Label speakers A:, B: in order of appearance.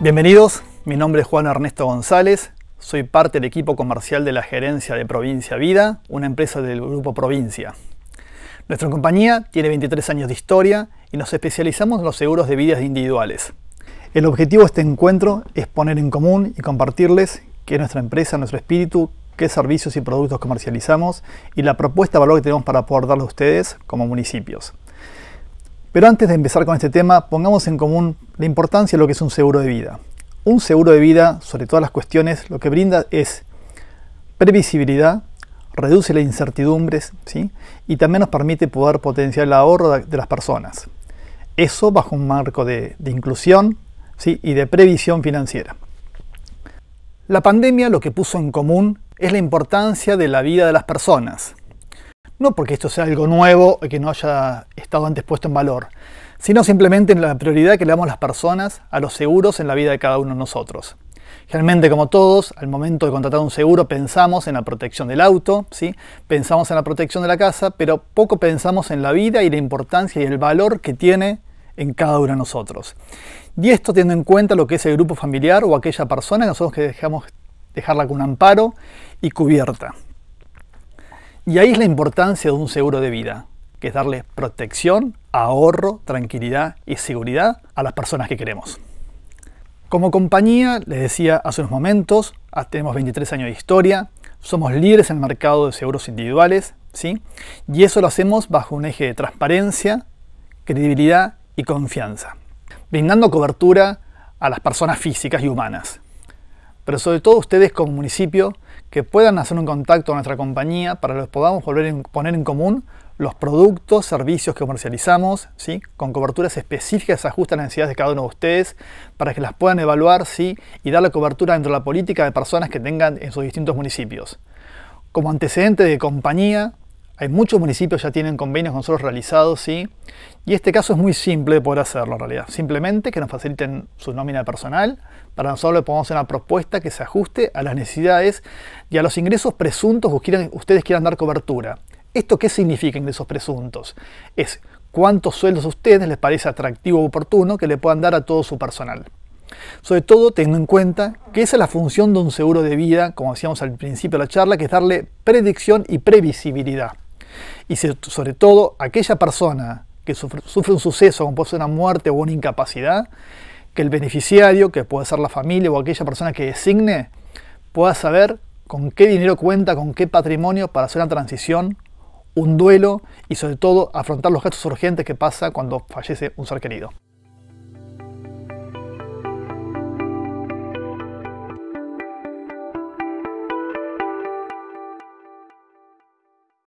A: Bienvenidos, mi nombre es Juan Ernesto González, soy parte del equipo comercial de la gerencia de Provincia Vida, una empresa del grupo Provincia. Nuestra compañía tiene 23 años de historia y nos especializamos en los seguros de vidas individuales. El objetivo de este encuentro es poner en común y compartirles qué es nuestra empresa, nuestro espíritu, qué servicios y productos comercializamos y la propuesta de valor que tenemos para poder darle a ustedes como municipios. Pero antes de empezar con este tema, pongamos en común la importancia de lo que es un seguro de vida. Un seguro de vida, sobre todas las cuestiones, lo que brinda es previsibilidad, reduce las incertidumbres ¿sí? y también nos permite poder potenciar el ahorro de las personas. Eso bajo un marco de, de inclusión ¿sí? y de previsión financiera. La pandemia lo que puso en común es la importancia de la vida de las personas. No porque esto sea algo nuevo y que no haya estado antes puesto en valor, sino simplemente en la prioridad que le damos a las personas a los seguros en la vida de cada uno de nosotros. Generalmente, como todos, al momento de contratar un seguro pensamos en la protección del auto, ¿sí? pensamos en la protección de la casa, pero poco pensamos en la vida y la importancia y el valor que tiene en cada uno de nosotros. Y esto teniendo en cuenta lo que es el grupo familiar o aquella persona que nosotros que dejamos dejarla con amparo y cubierta. Y ahí es la importancia de un seguro de vida, que es darle protección, ahorro, tranquilidad y seguridad a las personas que queremos. Como compañía, les decía hace unos momentos, ah, tenemos 23 años de historia, somos líderes en el mercado de seguros individuales, ¿sí? y eso lo hacemos bajo un eje de transparencia, credibilidad y confianza, brindando cobertura a las personas físicas y humanas. Pero sobre todo ustedes como municipio que puedan hacer un contacto a nuestra compañía para que los podamos volver a poner en común los productos, servicios que comercializamos, ¿sí? con coberturas específicas se ajustan a las necesidades de cada uno de ustedes, para que las puedan evaluar ¿sí? y dar la cobertura dentro de la política de personas que tengan en sus distintos municipios. Como antecedente de compañía, hay muchos municipios que ya tienen convenios con nosotros realizados, ¿sí? Y este caso es muy simple de poder hacerlo en realidad. Simplemente que nos faciliten su nómina de personal. Para nosotros le podemos hacer una propuesta que se ajuste a las necesidades y a los ingresos presuntos que ustedes quieran dar cobertura. ¿Esto qué significa ingresos presuntos? Es cuántos sueldos a ustedes les parece atractivo o oportuno que le puedan dar a todo su personal. Sobre todo teniendo en cuenta que esa es la función de un seguro de vida, como decíamos al principio de la charla, que es darle predicción y previsibilidad. Y sobre todo, aquella persona que sufre, un suceso, como puede ser una muerte o una incapacidad, que el beneficiario, que puede ser la familia o aquella persona que designe, pueda saber con qué dinero cuenta, con qué patrimonio para hacer una transición, un duelo y sobre todo afrontar los gastos urgentes que pasa cuando fallece un ser querido.